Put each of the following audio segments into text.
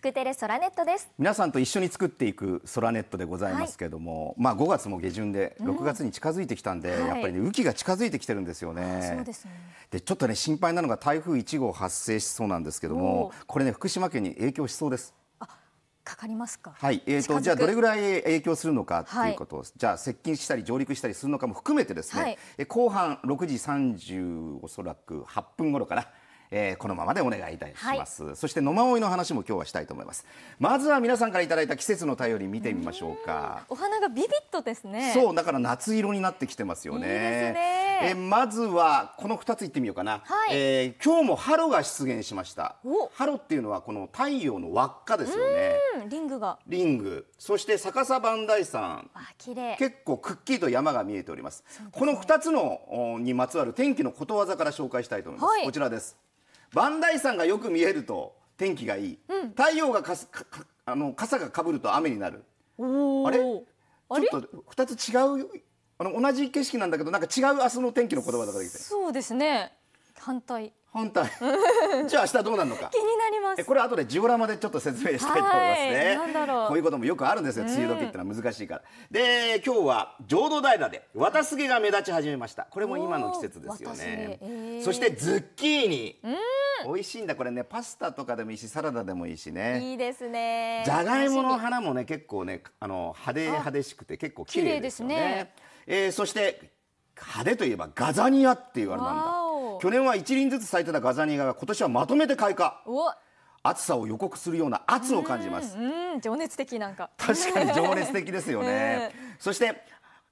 クテレソラネットです皆さんと一緒に作っていくソラネットでございますけれども、はい、まあ5月も下旬で6月に近づいてきたんで、うん、やっぱりね雨季が近づいてきてるんですよね。そうですねでちょっとね心配なのが台風1号発生しそうなんですけどもこれね福島県に影響しそうです。かかりますか。はい、えっ、ー、と、じゃあ、どれぐらい影響するのかっていうことを、はい、じゃあ、接近したり、上陸したりするのかも含めてですね。はい、後半六時三十、おそらく八分頃かな。えー、このままでお願いいたします、はい、そして野馬追の話も今日はしたいと思いますまずは皆さんからいただいた季節の便り見てみましょうかお花がビビッとですねそうだから夏色になってきてますよねいえまずはこの2ついってみようかな、はい、えー、今日もハロが出現しましたハロっていうのはこの太陽の輪っかですよねリングがリングそして逆さ磐梯山結構くっきりと山が見えております、ね、この2つのにまつわる天気のことわざから紹介したいと思います、はい、こちらです磐梯山がよく見えると天気がいい、うん、太陽がかすかかあの傘がかぶると雨になるあれちょっと2つ違うあの同じ景色なんだけどなんか違う明日の天気の言葉だからそうですね反対反対 じゃあ明日どうなるのか気になりますこれ後でジオラマでちょっと説明したいと思いますねなんだろうこういうこともよくあるんですよ梅雨時ってのは難しいから、うん、で今日は浄土平で綿すげが目立ち始めましたこれも今の季節ですよね、えー、そしてズッキーニ、うん美味しいんだこれねパスタとかでもいいしサラダでもいいしねいいですねじゃがいもの花もね結構ねあの派手派手しくて結構綺麗ですねですね、えー、そして派手といえばガザニアっていうあれなんだ去年は一輪ずつ咲いてたガザニアが今年はまとめて開花暑さを予告するような圧を感じます情熱的なんか確かに情熱的ですよね そして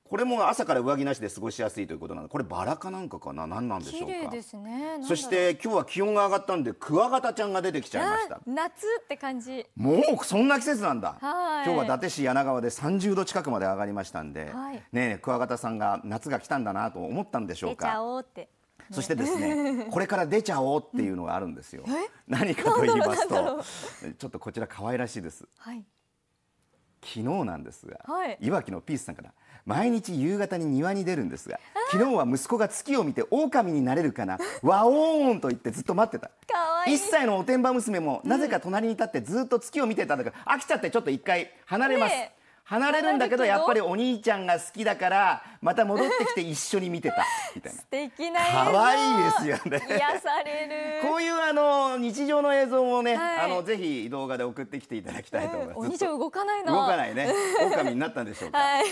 これも朝から上着なしで過ごしやすいということなのでこれバラかなんかかな何なんでしょうか綺麗ですねそして今日は気温が上がったんでクワガタちゃんが出てきちゃいました夏って感じもうそんな季節なんだ今日は伊達市柳川で三十度近くまで上がりましたんで、はい、ねクワガタさんが夏が来たんだなと思ったんでしょうかそしてですね、これから出ちゃおうっていうのがあるんですよ。何かと言いますと、ちょっとこちら可愛らしいです。はい昨日なんですが、はい、いわきのピースさんから毎日夕方に庭に出るんですが昨日は息子が月を見て狼になれるかなワオーンと言ってずっと待ってたかいい1歳のおてんば娘もなぜか隣に立ってずっと月を見てたんだから、うん、飽きちゃってちょっと一回離れます、ね、離れるんだけどやっぱりお兄ちゃんが好きだからまた戻ってきて一緒に見てたみたいな素敵な可愛いですよね癒されるこういうあの日常の映像もね、はい、あのぜひ動画で送ってきていただきたいと思います、うん、お兄ちゃん動かないな動かないね狼になったんでしょうか、はい、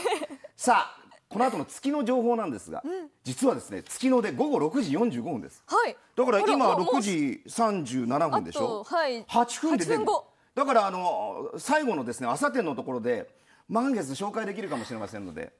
さあこの後の月の情報なんですが、うん、実はですね月ので午後6時45分です、はい、だから今6時37分でしょ、はい、8分で出るだからあの最後のですね朝天のところで満月紹介できるかもしれませんので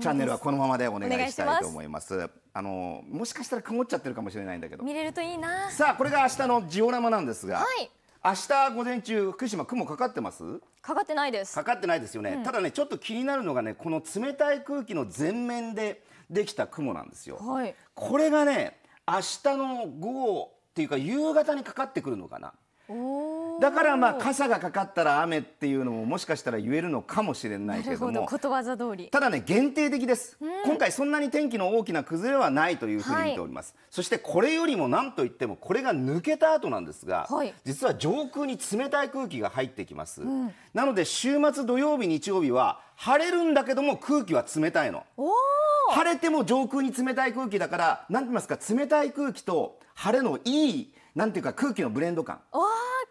チャンネルはこのままでお願いしたいと思いますあのもしかしたら曇っちゃってるかもしれないんだけど見れるといいなさあこれが明日のジオラマなんですが、はい、明日午前中福島雲かかってますかかってないですかかってないですよね、うん、ただねちょっと気になるのがねこの冷たい空気の前面でできた雲なんですよ、はい、これがね明日の午後っていうか夕方にかかってくるのかなおだからまあ傘がかかったら雨っていうのももしかしたら言えるのかもしれないけどもことわざ通りただね限定的です、うん、今回そんなに天気の大きな崩れはないというふうに見ております、はい、そしてこれよりも何といってもこれが抜けた後なんですが、はい、実は上空に冷たい空気が入ってきます、うん、なので週末土曜日日曜日は晴れるんだけども空気は冷たいの晴れても上空に冷たい空気だから何て言いますか冷たい空気と晴れのいいなんていうか空気のブレンド感あ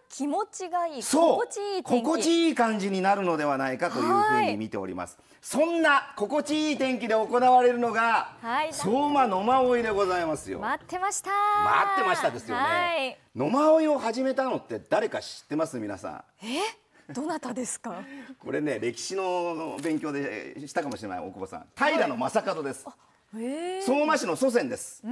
気持ちがいい心地いい心地いい感じになるのではないかというふうに見ておりますそんな心地いい天気で行われるのが、はい、相馬野馬追でございますよ待ってました待ってましたですよね、野馬追を始めたのって誰か知ってます皆さんえどなたですか。これね、歴史の勉強でしたかもしれない、大久保さん。平将門です。はい相馬市の祖先です。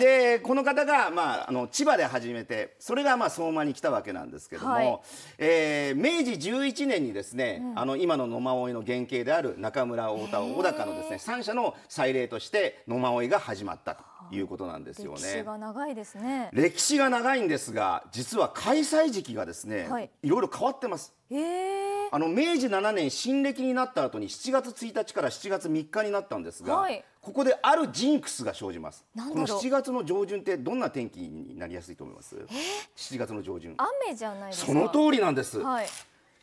でこの方が、まあ、あの千葉で始めてそれが、まあ、相馬に来たわけなんですけども、はい、えー、明治11年にですね、うん、あの今の野馬追の原型である中村太田小高のですね3社の祭礼として野馬追いが始まったということなんですよね。歴史が長いですね歴史が長いんですが実は開催時期がですね、はい、いろいろ変わってます。えーあの明治7年新暦になった後に7月1日から7月3日になったんですが、はい、ここであるジンクスが生じますこの7月の上旬ってどんな天気になりやすいと思います、えー、7月の上旬雨じゃないその通りなんです、はい、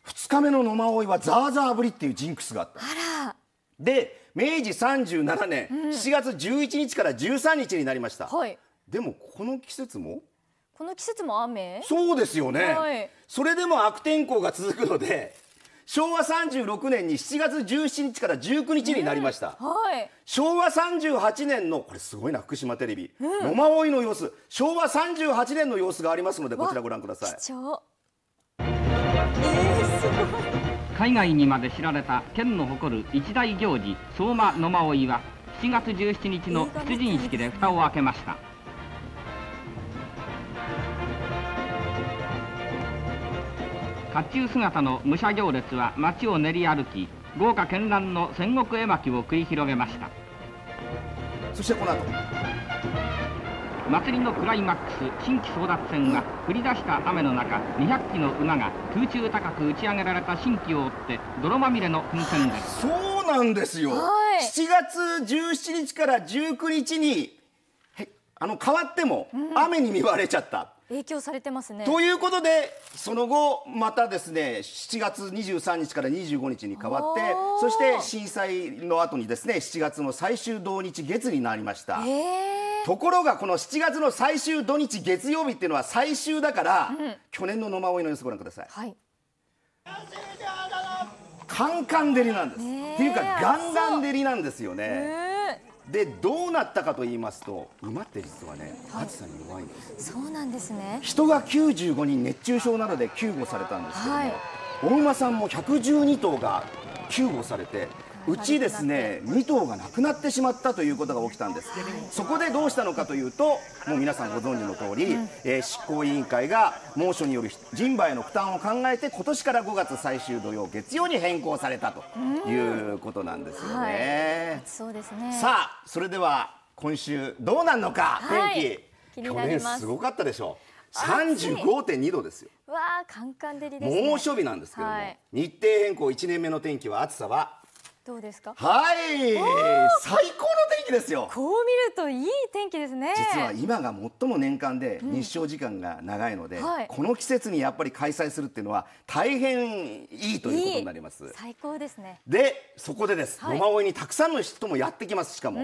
2日目の野馬追はザーザー降りっていうジンクスがあったあらで明治37年、う7月11日から13日になりました、はい、でもこの季節もこの季節も雨そうですよね、はい、それでも悪天候が続くので昭和36年に7月17日から19日になりました、えーはい、昭和38年のこれすごいな福島テレビ、うん、野間追いの様子昭和38年の様子がありますのでこちらご覧ください、えー、海外にまで知られた県の誇る一大行事相馬野馬追は7月17日の出陣式で蓋を開けました甲冑姿の武者行列は町を練り歩き豪華絢爛の戦国絵巻を繰り広げましたそしてこの後祭りのクライマックス新規争奪戦は降り出した雨の中200機の馬が空中高く打ち上げられた新規を追って泥まみれの噴戦ですそうなんですよ、はい、7月17日から19日にあの変わっても雨に見舞われちゃった、うん影響されてますねということでその後またですね7月23日から25日に変わってそして震災の後にですね7月の最終土日月になりました。ところがこの7月の最終土日月曜日っていうのは最終だから、うん、去年の野間追いの様子ご覧ください。はい、カンカン照りなんです。っていうかガンガン照りなんですよね。でどうなったかと言いますと馬って実はね暑さに弱いんです、はい、そうなんですね人が95人熱中症などで救護されたんですけども、はい、お馬さんも112頭が救護されてうちですね2頭が亡くなってしまったということが起きたんですそこでどうしたのかというともう皆さんご存知の通り、えー、執行委員会が猛暑による人馬への負担を考えて今年から5月最終土曜月曜に変更されたということなんですよね、はい、そうですねさあそれでは今週どうなるのか天気、はい、去年すごかったでしょう35.2度ですよわあカンカン照りです、ね、猛暑日なんですけども、はい、日程変更1年目の天気は暑さはどうですか。はい、最高の天気ですよ。こう見るといい天気ですね。実は今が最も年間で日照時間が長いので、うんはい、この季節にやっぱり開催するっていうのは大変いいということになります。いい最高ですね。で、そこでです。野馬追にたくさんの人もやってきます。しかも、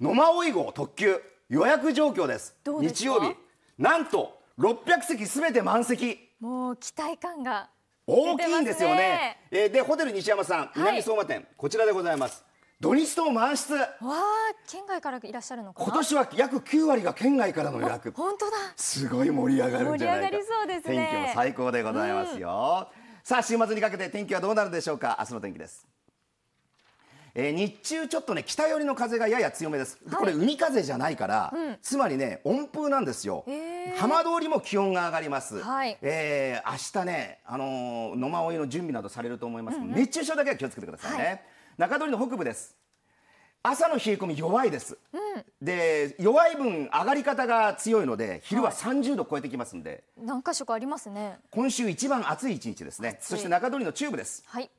野馬追号特急予約状況です。です日曜日、なんと600席すべて満席。もう期待感が。大きいんですよね。ねえでホテル西山さん南相馬店、はい、こちらでございます。土日と満室。わあ、県外からいらっしゃるのか今年は約9割が県外からの予約。本当だ。すごい盛り上がるんじゃないか。盛り上がりそうですね。天気も最高でございますよ。うん、さあ週末にかけて天気はどうなるでしょうか。明日の天気です。えー、日中ちょっとね北寄りの風がやや強めです、はい、これ海風じゃないから、うん、つまりね温風なんですよ、えー、浜通りも気温が上がります、はい、えー、明日ねあのー、野馬追の準備などされると思います、うん、うん、熱中症だけは気をつけてくださいね、はい、中通りの北部です朝の冷え込み弱いです、うん、で弱い分上がり方が強いので昼は30度超えてきますんで、はい、何箇所かありますね今週一番暑い一日ですねそして中通りの中部です、はい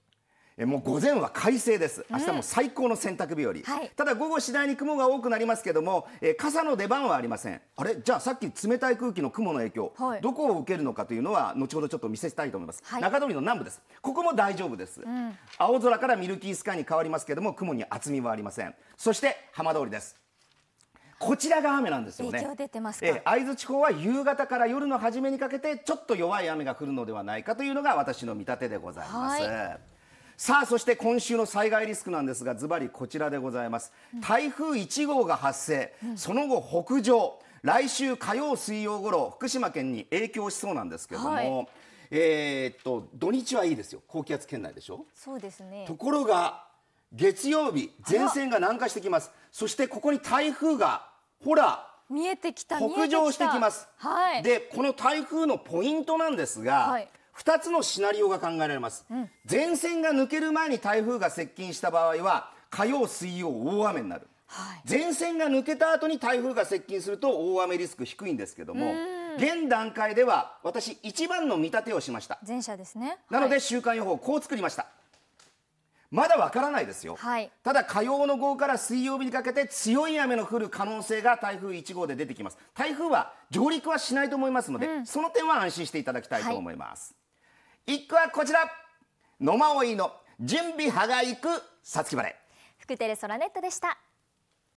もう午前は快晴です、明日も最高の洗濯日和、うんはい、ただ午後、次第に雲が多くなりますけども、えー、傘の出番はありません、あれ、じゃあさっき冷たい空気の雲の影響、はい、どこを受けるのかというのは、後ほどちょっと見せたいと思います、はい、中通りの南部です、ここも大丈夫です、うん、青空からミルキースカイに変わりますけども、雲に厚みはありません、そして浜通りです。こちらが雨なんですよね。え会津地方は夕方から夜の初めにかけてちょっと弱い雨が降るのではないかというのが私の見立てでございます。さあそして今週の災害リスクなんですがズバリこちらでございます台風1号が発生、うん、その後北上来週火曜水曜頃福島県に影響しそうなんですけれども、はい、えー、っと土日はいいですよ高気圧圏内でしょそうですねところが月曜日前線が南下してきますそしてここに台風がほら見えてきた北上してきます、はい、でこの台風のポイントなんですが、はい2つのシナリオが考えられます、うん、前線が抜ける前に台風が接近した場合は火曜水曜大雨になる、はい、前線が抜けた後に台風が接近すると大雨リスク低いんですけども現段階では私一番の見立てをしました前者ですね、なので週間予報こう作りましたまだわからないですよ、はい、ただ火曜の午後から水曜日にかけて強い雨の降る可能性が台風1号で出てきます台風は上陸はしないと思いますので、うん、その点は安心していただきたいと思います、一句はこちら野間追いの準備派が行くさつきバレ福テレソラネットでした